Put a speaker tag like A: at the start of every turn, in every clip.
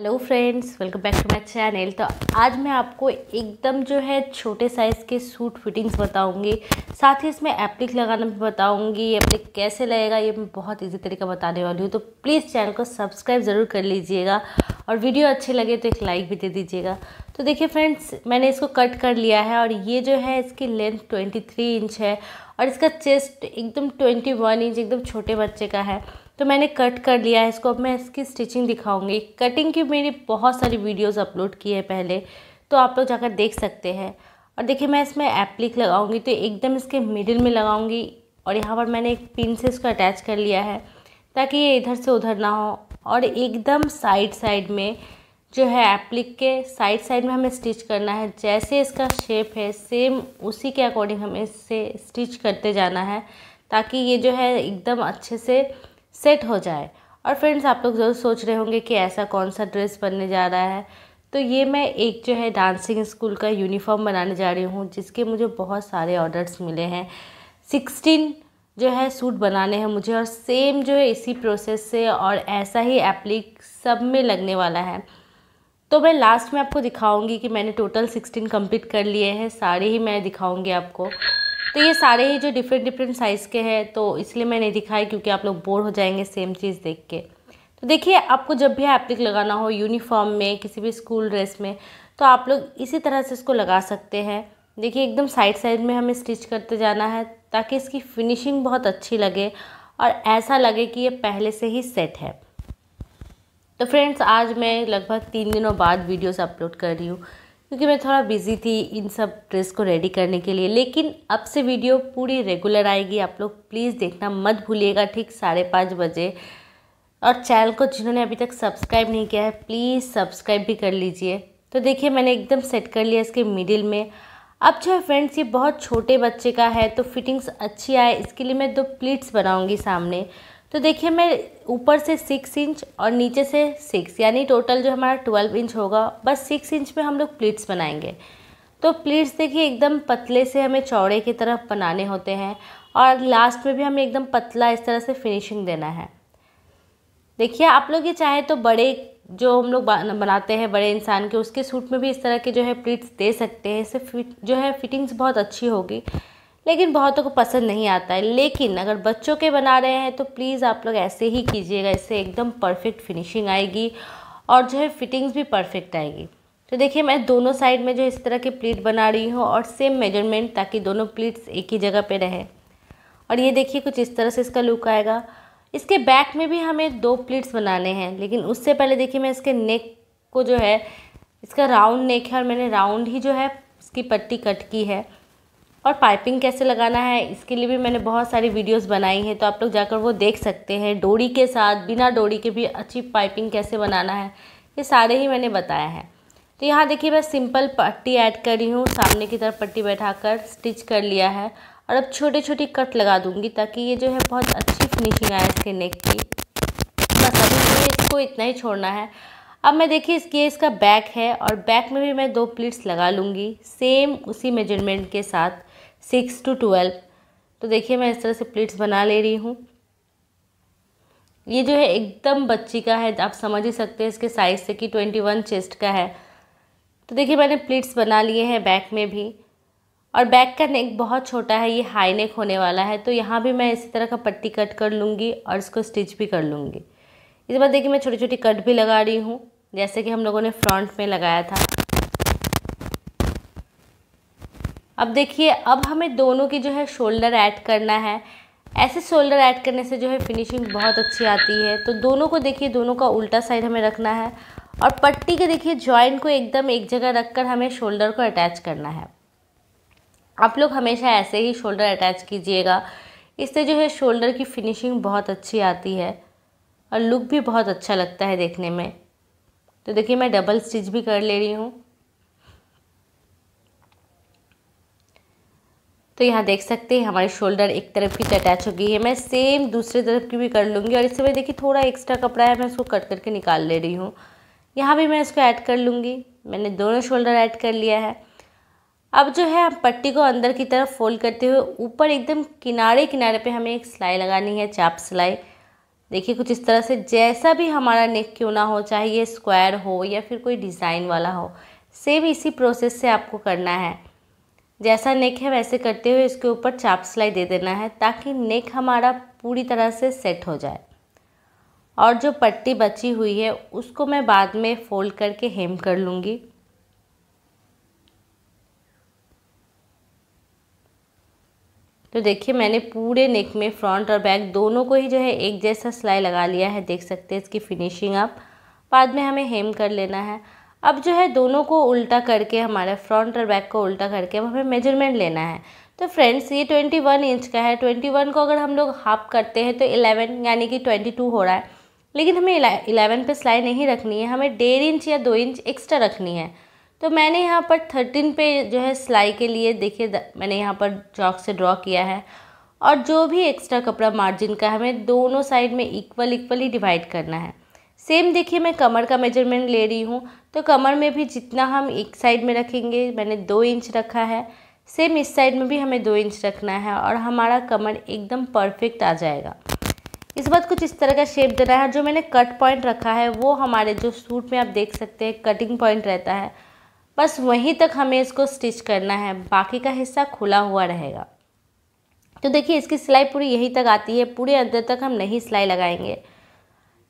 A: hello friends welcome back to my channel तो आज मैं आपको एकदम जो है छोटे साइज़ के सूट फिटिंग्स बताऊंगी साथ ही इसमें एप्लिक लगाना भी बताऊंगी एप्लिक कैसे लगेगा ये मैं बहुत इजी तरीका बताने वाली हूँ तो प्लीज़ चैनल को सब्सक्राइब ज़रूर कर लीजिएगा और वीडियो अच्छे लगे तो एक लाइक भी दे दीजिएगा तो देखिए फ्रेंड्स मैंने इसको कट कर लिया है और ये जो है इसकी लेंथ ट्वेंटी इंच है और इसका चेस्ट एकदम ट्वेंटी इंच एकदम छोटे बच्चे का है तो मैंने कट कर लिया है इसको अब मैं इसकी स्टिचिंग दिखाऊंगी कटिंग की मेरी बहुत सारी वीडियोस अपलोड की है पहले तो आप लोग जाकर देख सकते हैं और देखिए मैं इसमें एप्लिक लगाऊंगी तो एकदम इसके मिडिल में लगाऊंगी और यहाँ पर मैंने एक पिन से इसको अटैच कर लिया है ताकि ये इधर से उधर ना हो और एकदम साइड साइड में जो है एप्लिक के साइड साइड में हमें स्टिच करना है जैसे इसका शेप है सेम उसी के अकॉर्डिंग हमें इससे स्टिच करते जाना है ताकि ये जो है एकदम अच्छे से सेट हो जाए और फ्रेंड्स आप लोग जरूर सोच रहे होंगे कि ऐसा कौन सा ड्रेस बनने जा रहा है तो ये मैं एक जो है डांसिंग स्कूल का यूनिफॉर्म बनाने जा रही हूँ जिसके मुझे बहुत सारे ऑर्डर्स मिले हैं सिक्सटीन जो है सूट बनाने हैं मुझे और सेम जो है इसी प्रोसेस से और ऐसा ही एप्लिक सब में लगने वाला है तो मैं लास्ट में आपको दिखाऊंगी कि मैंने टोटल सिक्सटीन कंप्लीट कर लिए हैं सारे ही मैं दिखाऊंगी आपको तो ये सारे ही जो डिफरेंट डिफरेंट साइज़ के हैं तो इसलिए मैंने दिखाए क्योंकि आप लोग बोर हो जाएंगे सेम चीज़ देख के तो देखिए आपको जब भी एप्लिक लगाना हो यूनिफॉर्म में किसी भी स्कूल ड्रेस में तो आप लोग इसी तरह से इसको लगा सकते हैं देखिए एकदम साइड साइड में हमें स्टिच करते जाना है ताकि इसकी फिनिशिंग बहुत अच्छी लगे और ऐसा लगे कि ये पहले से ही सेट है तो फ्रेंड्स आज मैं लगभग तीन दिनों बाद वीडियोस अपलोड कर रही हूँ क्योंकि मैं थोड़ा बिज़ी थी इन सब ड्रेस को रेडी करने के लिए लेकिन अब से वीडियो पूरी रेगुलर आएगी आप लोग प्लीज़ देखना मत भूलिएगा ठीक साढ़े पाँच बजे और चैनल को जिन्होंने अभी तक सब्सक्राइब नहीं किया है प्लीज़ सब्सक्राइब भी कर लीजिए तो देखिए मैंने एकदम सेट कर लिया इसके मिडिल में अब जो है फ्रेंड्स ये बहुत छोटे बच्चे का है तो फिटिंग्स अच्छी आए इसके लिए मैं दो प्लीट्स बनाऊँगी सामने तो देखिए मैं ऊपर से सिक्स इंच और नीचे से सिक्स यानी टोटल जो हमारा ट्वेल्व इंच होगा बस सिक्स इंच में हम लोग प्लीट्स बनाएंगे तो प्लीट्स देखिए एकदम पतले से हमें चौड़े की तरफ बनाने होते हैं और लास्ट में भी हमें एकदम पतला इस तरह से फिनिशिंग देना है देखिए आप लोग ये चाहे तो बड़े जो हम लोग बनाते हैं बड़े इंसान के उसके सूट में भी इस तरह के जो है प्लीट्स दे सकते हैं इससे फिट जो है फिटिंग्स बहुत अच्छी होगी लेकिन बहुतों को पसंद नहीं आता है लेकिन अगर बच्चों के बना रहे हैं तो प्लीज़ आप लोग ऐसे ही कीजिएगा इससे एकदम परफेक्ट फिनिशिंग आएगी और जो है फिटिंग्स भी परफेक्ट आएगी तो देखिए मैं दोनों साइड में जो इस तरह के प्लीट बना रही हूँ और सेम मेजरमेंट ताकि दोनों प्लीट्स एक ही जगह पे रहें और ये देखिए कुछ इस तरह से इसका लुक आएगा इसके बैक में भी हमें दो प्लीट्स बनाने हैं लेकिन उससे पहले देखिए मैं इसके नेक को जो है इसका राउंड नेक है और मैंने राउंड ही जो है इसकी पट्टी कट की है और पाइपिंग कैसे लगाना है इसके लिए भी मैंने बहुत सारी वीडियोस बनाई हैं तो आप लोग जाकर वो देख सकते हैं डोरी के साथ बिना डोरी के भी अच्छी पाइपिंग कैसे बनाना है ये सारे ही मैंने बताया है तो यहाँ देखिए मैं सिंपल पट्टी ऐड कर रही हूँ सामने की तरफ पट्टी बैठा कर स्टिच कर लिया है और अब छोटे छोटे कट लगा दूँगी ताकि ये जो है बहुत अच्छी फिनिशिंग आए इसके नेक की बस अभी इसको इतना ही छोड़ना है अब मैं देखिए इसके इसका बैक है और बैक में भी मैं दो प्लीट्स लगा लूँगी सेम उसी मेजरमेंट के साथ सिक्स टू ट्वेल्व तो देखिए मैं इस तरह से प्लीट्स बना ले रही हूँ ये जो है एकदम बच्ची का है आप समझ ही सकते हैं इसके साइज़ से कि ट्वेंटी वन चेस्ट का है तो देखिए मैंने प्लीट्स बना लिए हैं बैक में भी और बैक का नेक बहुत छोटा है ये हाई नेक होने वाला है तो यहाँ भी मैं इसी तरह का पट्टी कट कर लूँगी और इसको स्टिच भी कर लूँगी इस बार देखिए मैं छोटी छोटी कट भी लगा रही हूँ जैसे कि हम लोगों ने फ्रंट में लगाया था अब देखिए अब हमें दोनों की जो है शोल्डर ऐड करना है ऐसे शोल्डर ऐड करने से जो है फिनिशिंग बहुत अच्छी आती है तो दोनों को देखिए दोनों का उल्टा साइड हमें रखना है और पट्टी के देखिए जॉइंट को एकदम एक जगह रखकर हमें शोल्डर को अटैच करना है आप लोग हमेशा ऐसे ही शोल्डर अटैच कीजिएगा इससे जो है शोल्डर की फिनिशिंग बहुत अच्छी आती है और लुक भी बहुत अच्छा लगता है देखने में तो देखिए मैं डबल स्टिच भी कर ले रही हूँ तो यहाँ देख सकते हैं हमारी शोल्डर एक तरफ की अटैच हो गई है मैं सेम दूसरे तरफ की भी कर लूँगी और इससे मैं देखिए थोड़ा एक्स्ट्रा कपड़ा है मैं उसको कट करके निकाल ले रही हूँ यहाँ भी मैं इसको ऐड कर लूँगी मैंने दोनों शोल्डर ऐड कर लिया है अब जो है हम पट्टी को अंदर की तरफ फोल्ड करते हुए ऊपर एकदम किनारे किनारे पे हमें एक सिलाई लगानी है चाप सिलाई देखिए कुछ इस तरह से जैसा भी हमारा नेक क्यों ना हो चाहे ये स्क्वायर हो या फिर कोई डिज़ाइन वाला हो सेम इसी प्रोसेस से आपको करना है जैसा नेक है वैसे करते हुए इसके ऊपर चाप सिलाई दे देना है ताकि नेक हमारा पूरी तरह से सेट हो जाए और जो पट्टी बची हुई है उसको मैं बाद में फोल्ड करके हेम कर लूँगी तो देखिए मैंने पूरे नेक में फ्रंट और बैक दोनों को ही जो है एक जैसा सिलाई लगा लिया है देख सकते हैं इसकी फिनिशिंग आप बाद में हमें हेम कर लेना है अब जो है दोनों को उल्टा करके हमारे फ्रंट और बैक को उल्टा करके अब हमें मेजरमेंट लेना है तो फ्रेंड्स ये ट्वेंटी वन इंच का है ट्वेंटी वन को अगर हम लोग हाफ करते हैं तो इलेवन यानी कि ट्वेंटी टू हो रहा है लेकिन हमें इलेवन पे सिलाई नहीं रखनी है हमें डेढ़ इंच या दो इंच एक्स्ट्रा रखनी है तो मैंने यहाँ पर थर्टीन पे जो है सिलाई के लिए देखिए मैंने यहाँ पर चौक से ड्रॉ किया है और जो भी एक्स्ट्रा कपड़ा मार्जिन का हमें दोनों साइड में इक्वल इक्वली डिवाइड करना है सेम देखिए मैं कमर का मेजरमेंट ले रही हूँ तो कमर में भी जितना हम एक साइड में रखेंगे मैंने दो इंच रखा है सेम इस साइड में भी हमें दो इंच रखना है और हमारा कमर एकदम परफेक्ट आ जाएगा इस बात कुछ इस तरह का शेप देना है जो मैंने कट पॉइंट रखा है वो हमारे जो सूट में आप देख सकते हैं कटिंग पॉइंट रहता है बस वहीं तक हमें इसको स्टिच करना है बाकी का हिस्सा खुला हुआ रहेगा तो देखिए इसकी सिलाई पूरी यहीं तक आती है पूरे अंदर तक हम नहीं सिलाई लगाएंगे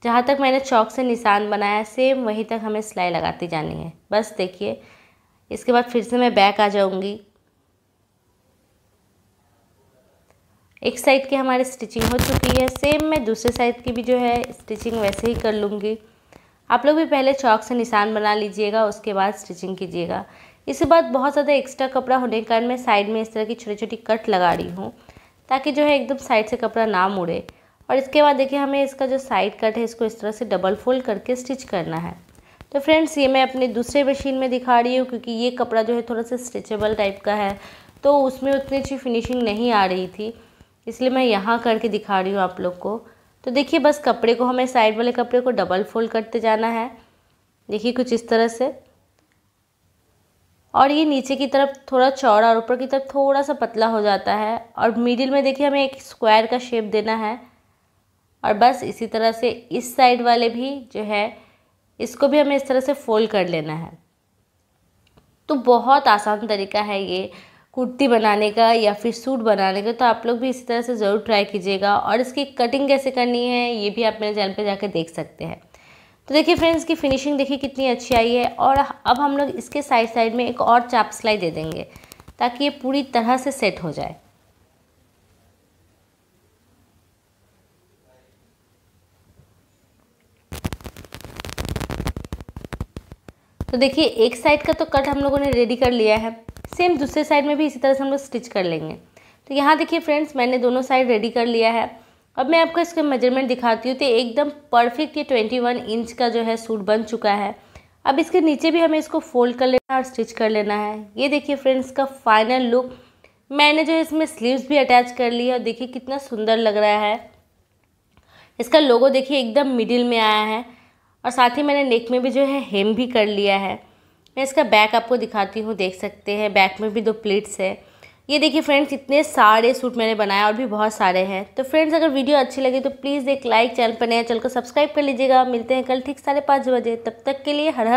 A: जहाँ तक मैंने चौक से निशान बनाया सेम वहीं तक हमें सिलाई लगाती जानी है बस देखिए इसके बाद फिर से मैं बैक आ जाऊँगी एक साइड की हमारी स्टिचिंग हो चुकी है सेम मैं दूसरे साइड की भी जो है स्टिचिंग वैसे ही कर लूँगी आप लोग भी पहले चौक से निशान बना लीजिएगा उसके बाद स्टिचिंग कीजिएगा इसके बाद बहुत ज़्यादा एक्स्ट्रा कपड़ा होने के कारण मैं साइड में इस तरह की छोटी छोटी कट लगा रही हूँ ताकि जो है एकदम साइड से कपड़ा ना मुड़े और इसके बाद देखिए हमें इसका जो साइड कट है इसको इस तरह से डबल फोल्ड करके स्टिच करना है तो फ्रेंड्स ये मैं अपने दूसरे मशीन में दिखा रही हूँ क्योंकि ये कपड़ा जो है थोड़ा सा स्ट्रेचेबल टाइप का है तो उसमें उतनी अच्छी फिनिशिंग नहीं आ रही थी इसलिए मैं यहाँ करके दिखा रही हूँ आप लोग को तो देखिए बस कपड़े को हमें साइड वाले कपड़े को डबल फोल्ड करते जाना है देखिए कुछ इस तरह से और ये नीचे की तरफ थोड़ा चौड़ा और ऊपर की तरफ थोड़ा सा पतला हो जाता है और मिडिल में देखिए हमें एक स्क्वायर का शेप देना है और बस इसी तरह से इस साइड वाले भी जो है इसको भी हमें इस तरह से फोल्ड कर लेना है तो बहुत आसान तरीका है ये कुर्ती बनाने का या फिर सूट बनाने का तो आप लोग भी इसी तरह से ज़रूर ट्राई कीजिएगा और इसकी कटिंग कैसे करनी है ये भी आप मेरे चैनल पर जाकर देख सकते हैं तो देखिए फ्रेंड्स की फिनिशिंग देखिए कितनी अच्छी आई है और अब हम लोग इसके साइड साइड में एक और चाप सिलाई दे देंगे ताकि ये पूरी तरह से सेट हो जाए तो देखिए एक साइड का तो कट हम लोगों ने रेडी कर लिया है सेम दूसरे साइड में भी इसी तरह से हम लोग स्टिच कर लेंगे तो यहाँ देखिए फ्रेंड्स मैंने दोनों साइड रेडी कर लिया है अब मैं आपको इसका मेजरमेंट दिखाती हूँ तो एकदम परफेक्ट ये ट्वेंटी वन इंच का जो है सूट बन चुका है अब इसके नीचे भी हमें इसको फोल्ड कर लेना है और स्टिच कर लेना है ये देखिए फ्रेंड्स का फाइनल लुक मैंने जो है इसमें स्लीव्स भी अटैच कर ली है और देखिए कितना सुंदर लग रहा है इसका लोगो देखिए एकदम मिडिल में आया है और साथ ही मैंने नेक में भी जो है हेम भी कर लिया है मैं इसका बैक आपको दिखाती हूँ देख सकते हैं बैक में भी दो प्लेट्स है ये देखिए फ्रेंड्स इतने सारे सूट मैंने बनाया और भी बहुत सारे हैं तो फ्रेंड्स अगर वीडियो अच्छी लगी तो प्लीज़ एक लाइक चैनल पर नया चैनल को सब्सक्राइब कर लीजिएगा मिलते हैं कल ठीक साढ़े पाँच बजे तब तक के लिए हर हर